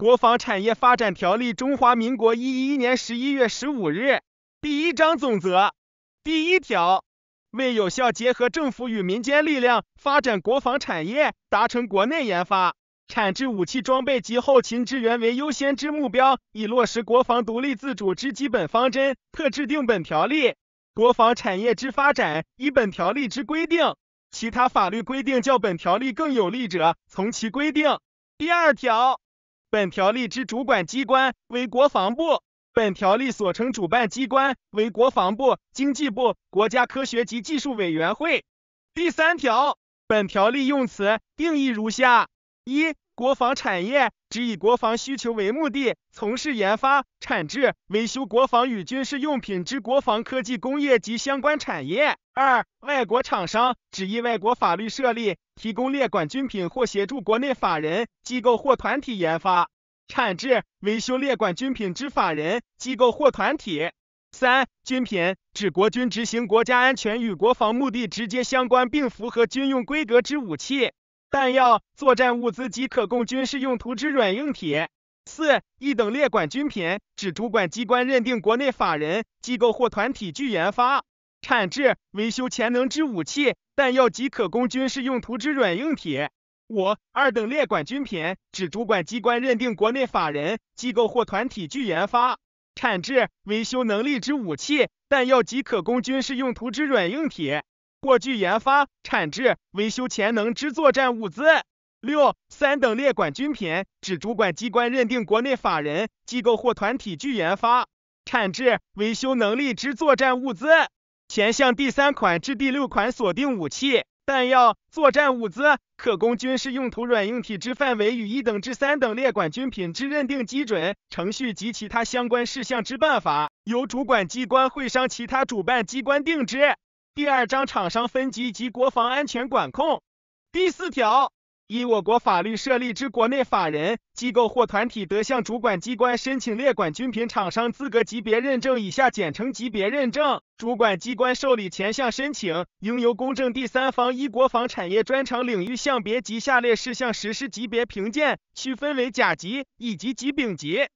国防产业发展条例，中华民国一一年十一月十五日。第一章总则。第一条为有效结合政府与民间力量发展国防产业，达成国内研发、产制武器装备及后勤支援为优先之目标，以落实国防独立自主之基本方针，特制定本条例。国防产业之发展依本条例之规定，其他法律规定较本条例更有利者，从其规定。第二条。本条例之主管机关为国防部。本条例所称主办机关为国防部、经济部、国家科学及技术委员会。第三条，本条例用词定义如下：一国防产业指以国防需求为目的，从事研发、产制、维修国防与军事用品之国防科技工业及相关产业。二、外国厂商指依外国法律设立，提供列管军品或协助国内法人、机构或团体研发、产制、维修列管军品之法人、机构或团体。三、军品指国军执行国家安全与国防目的直接相关，并符合军用规格之武器。弹药、作战物资及可供军事用途之软硬体。四、一等列管军品，指主管机关认定国内法人、机构或团体具研发、产制、维修潜能之武器、弹药及可供军事用途之软硬体。五、二等列管军品，指主管机关认定国内法人、机构或团体具研发、产制、维修能力之武器、弹药及可供军事用途之软硬体。过具研发、产制、维修潜能之作战物资。六、三等列管军品指主管机关认定国内法人、机构或团体具研发、产制、维修能力之作战物资。前项第三款至第六款锁定武器、弹药、作战物资可供军事用途软硬体之范围与一等至三等列管军品之认定基准、程序及其他相关事项之办法，由主管机关会商其他主办机关定制。第二章厂商分级及国防安全管控，第四条，依我国法律设立之国内法人机构或团体，得向主管机关申请列管军品厂商资格级别认证，以下简称级别认证。主管机关受理前项申请，应由公证第三方依国防产业专长领域项别及下列事项实施级别评鉴，区分为甲级、乙级及丙级。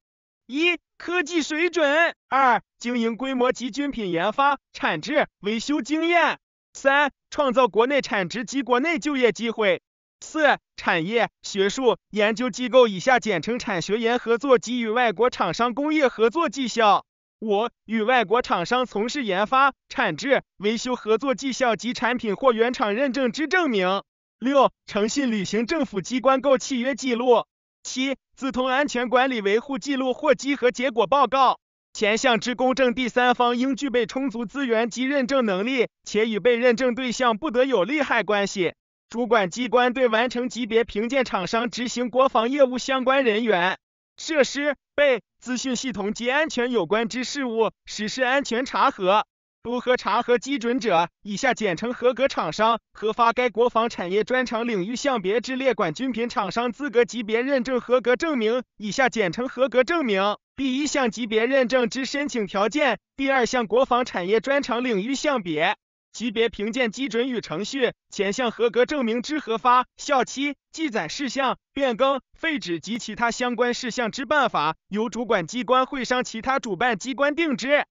一、科技水准；二、经营规模及军品研发、产值、维修经验；三、创造国内产值及国内就业机会；四、产业、学术研究机构以下简称产学研合作及与外国厂商工业合作绩效；五、与外国厂商从事研发、产制、维修合作绩效及产品或原厂认证之证明；六、诚信履行政府机关购契约记录。七、自通安全管理维护记录或稽核结果报告。前项之公证第三方应具备充足资源及认证能力，且与被认证对象不得有利害关系。主管机关对完成级别评鉴厂商执行国防业务相关人员、设施、被资讯系统及安全有关之事务实施安全查核。不核查核基准者，以下简称合格厂商，核发该国防产业专长领域项别之列管军品厂商资格级别认证合格证明，以下简称合格证明。第一项级别认证之申请条件，第二项国防产业专长领域项别级别评鉴基准与程序，前项合格证明之核发、效期、记载事项、变更、废止及其他相关事项之办法，由主管机关会商其他主办机关定之。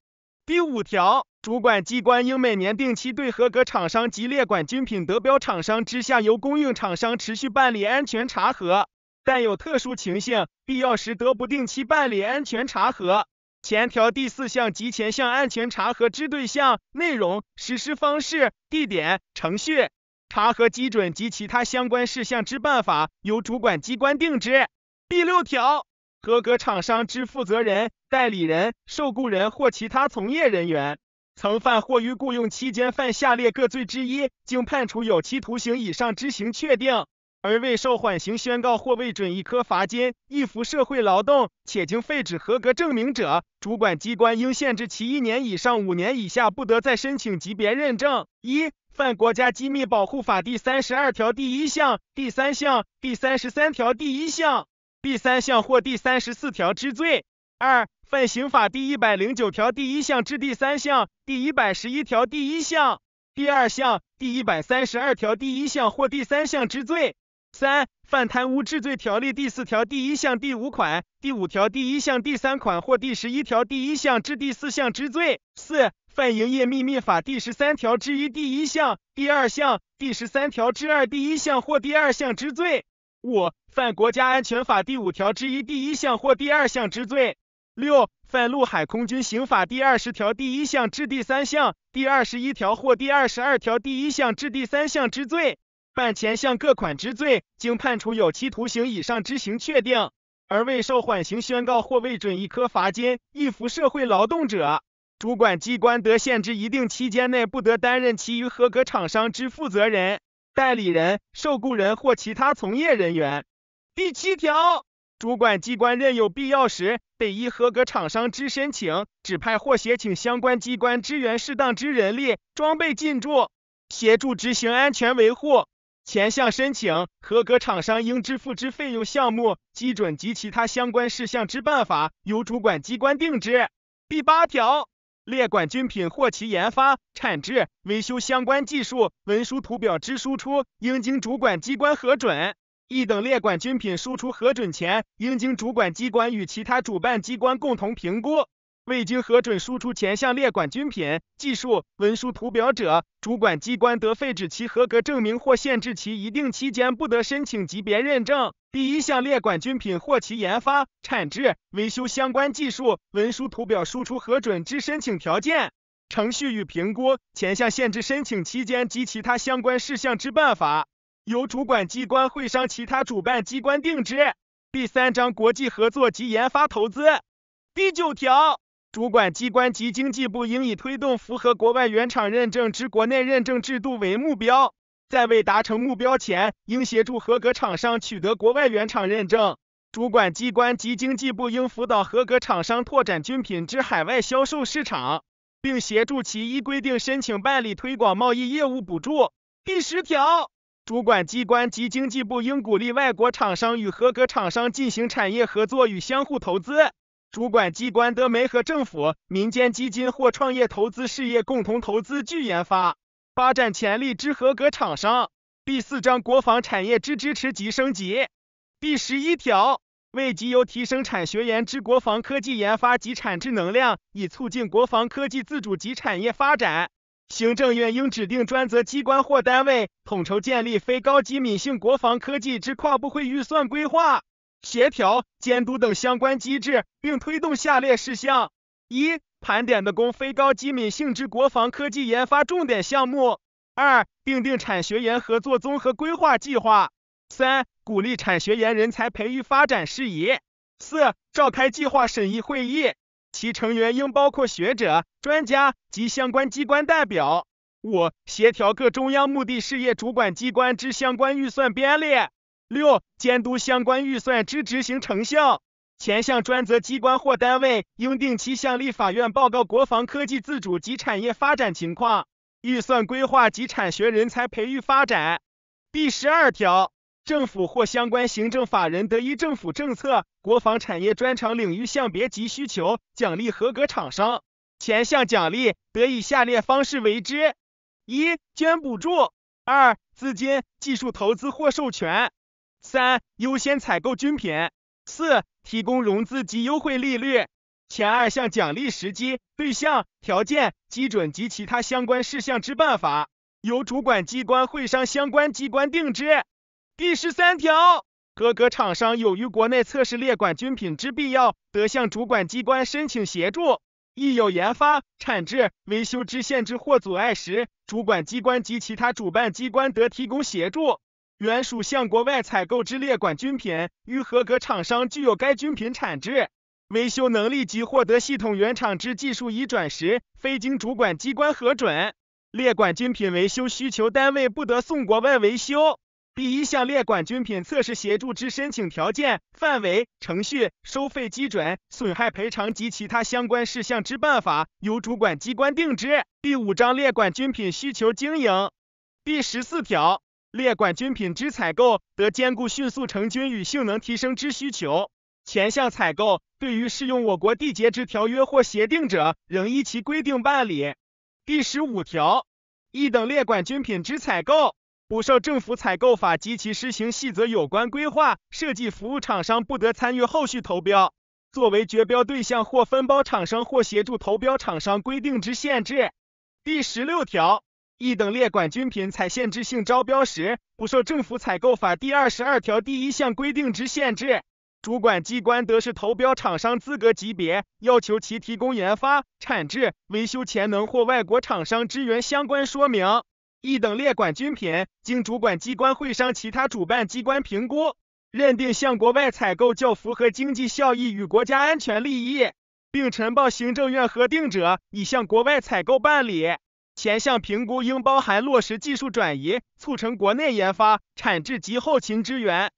第五条。主管机关应每年定期对合格厂商及列管军品德标厂商之下由供应厂商持续办理安全查核，但有特殊情形，必要时得不定期办理安全查核。前条第四项及前项安全查核之对象、内容、实施方式、地点、程序、查核基准及其他相关事项之办法，由主管机关定之。第六条，合格厂商之负责人、代理人、受雇人或其他从业人员。曾犯或于雇佣期间犯下列各罪之一，经判处有期徒刑以上之刑确定，而未受缓刑宣告或未准予科罚金、一服社会劳动，且经废止合格证明者，主管机关应限制其一年以上五年以下不得再申请级别认证。一、犯国家机密保护法第三十二条第一项、第三项、第三十三条第一项、第三项或第三十四条之罪。二、犯刑法第一百零九条第一项至第三项、第一百十一条第一项、第二项、第一百三十二条第一项或第三项之罪。三、犯贪污治罪条例第四条第一项第五款、第五条第一项第三款或第十一条第一项至第四项之罪。四、犯营业秘密法第十三条之一第一项、第二项、第十三条之二第一项或第二项之罪。五、犯国家安全法第五条之一第一项或第二项之罪。六、犯陆海空军刑法第二十条第一项至第三项、第二十一条或第二十二条第一项至第三项之罪，犯前项各款之罪，经判处有期徒刑以上之刑确定，而未受缓刑宣告或未准一科罚金，一服社会劳动者，主管机关得限制一定期间内不得担任其余合格厂商之负责人、代理人、受雇人或其他从业人员。第七条。主管机关任有必要时，得依合格厂商之申请，指派或协请相关机关支援适当之人力、装备进驻，协助执行安全维护。前项申请合格厂商应支付之费用项目、基准及其他相关事项之办法，由主管机关定之。第八条，列管军品或其研发、产制、维修相关技术文书、图表之输出，应经主管机关核准。一等列管军品输出核准前，应经主管机关与其他主办机关共同评估；未经核准输出前项列管军品技术、文书、图表者，主管机关得废止其合格证明或限制其一定期间不得申请级别认证。第一项列管军品或其研发、产制、维修相关技术、文书、图表输出核准之申请条件、程序与评估前项限制申请期间及其他相关事项之办法。由主管机关会商其他主办机关定制。第三章国际合作及研发投资。第九条主管机关及经济部应以推动符合国外原厂认证之国内认证制度为目标，在未达成目标前，应协助合格厂商取得国外原厂认证。主管机关及经济部应辅导合格厂商拓展军品之海外销售市场，并协助其依规定申请办理推广贸易业务补助。第十条。主管机关及经济部应鼓励外国厂商与合格厂商进行产业合作与相互投资，主管机关得媒和政府、民间基金或创业投资事业共同投资具研发、发展潜力之合格厂商。第四章国防产业之支持及升级。第十一条为集邮提升产学研之国防科技研发及产制能量，以促进国防科技自主及产业发展。行政院应指定专责机关或单位，统筹建立非高机敏性国防科技之跨部会预算规划、协调、监督等相关机制，并推动下列事项：一、盘点的公非高机敏性之国防科技研发重点项目；二、订定产学研合作综合规划计划；三、鼓励产学研人才培育发展事宜；四、召开计划审议会议。其成员应包括学者、专家及相关机关代表。五、协调各中央目的事业主管机关之相关预算编列。六、监督相关预算之执行成效。前项专责机关或单位应定期向立法院报告国防科技自主及产业发展情况、预算规划及产学人才培育发展。第十二条。政府或相关行政法人得以政府政策、国防产业专长领域项别及需求，奖励合格厂商。前项奖励得以下列方式为之：一、捐补助；二、资金、技术投资或授权；三、优先采购军品；四、提供融资及优惠利率。前二项奖励时机、对象、条件、基准及其他相关事项之办法，由主管机关会商相关机关定制。第十三条，合格厂商有于国内测试列管军品之必要，得向主管机关申请协助。一有研发、产制、维修之限制或阻碍时，主管机关及其他主办机关得提供协助。原属向国外采购之列管军品，于合格厂商具有该军品产制、维修能力及获得系统原厂之技术移转时，非经主管机关核准，列管军品维修需求单位不得送国外维修。第一项列管军品测试协助之申请条件、范围、程序、收费基准、损害赔偿及其他相关事项之办法，由主管机关定之。第五章列管军品需求经营。第十四条列管军品之采购，得兼顾迅速成军与性能提升之需求。前项采购，对于适用我国缔结之条约或协定者，仍依其规定办理。第十五条一等列管军品之采购。不受政府采购法及其施行细则有关规划设计服务厂商不得参与后续投标，作为绝标对象或分包厂商或协助投标厂商规定之限制。第十六条，一等列管军品采限制性招标时，不受政府采购法第二十二条第一项规定之限制。主管机关得视投标厂商资格级别，要求其提供研发、产制、维修潜能或外国厂商支援相关说明。一等列管军品，经主管机关会商其他主办机关评估，认定向国外采购较符合经济效益与国家安全利益，并呈报行政院核定者，已向国外采购办理前项评估，应包含落实技术转移，促成国内研发、产制及后勤支援。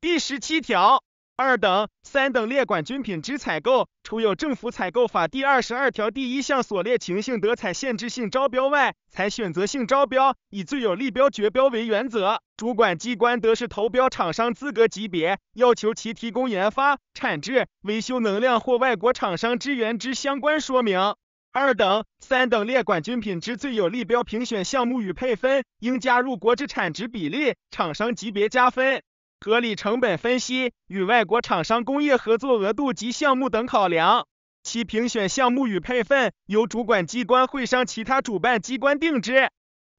第十七条。二等、三等列管军品质采购，除有政府采购法第二十二条第一项所列情形得采限制性招标外，采选择性招标，以最有利标决标为原则。主管机关得是投标厂商资格级别，要求其提供研发、产值、维修能量或外国厂商支援之相关说明。二等、三等列管军品质最有利标评选项目与配分，应加入国之产值比例、厂商级别加分。合理成本分析与外国厂商工业合作额度及项目等考量，其评选项目与配分由主管机关会商其他主办机关定之。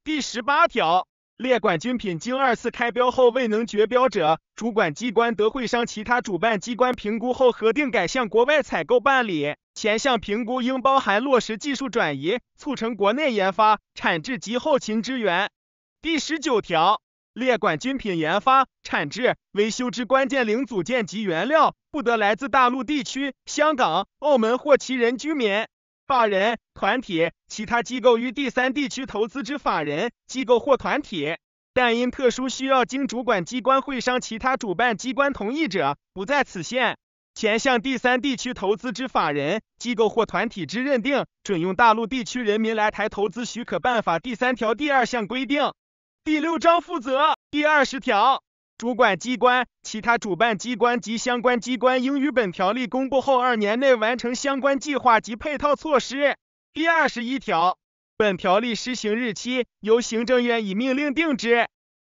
第十八条，列管军品经二次开标后未能决标者，主管机关得会商其他主办机关评估后核定改向国外采购办理，前项评估应包含落实技术转移，促成国内研发、产制及后勤支援。第十九条。列管军品研发、产制、维修之关键零组件及原料，不得来自大陆地区、香港、澳门或其人居民、法人、团体、其他机构于第三地区投资之法人、机构或团体。但因特殊需要，经主管机关会商其他主办机关同意者，不在此限。前项第三地区投资之法人、机构或团体之认定，准用大陆地区人民来台投资许可办法第三条第二项规定。第六章负责第二十条主管机关、其他主办机关及相关机关应于本条例公布后二年内完成相关计划及配套措施。第二十一条本条例施行日期由行政院以命令定制。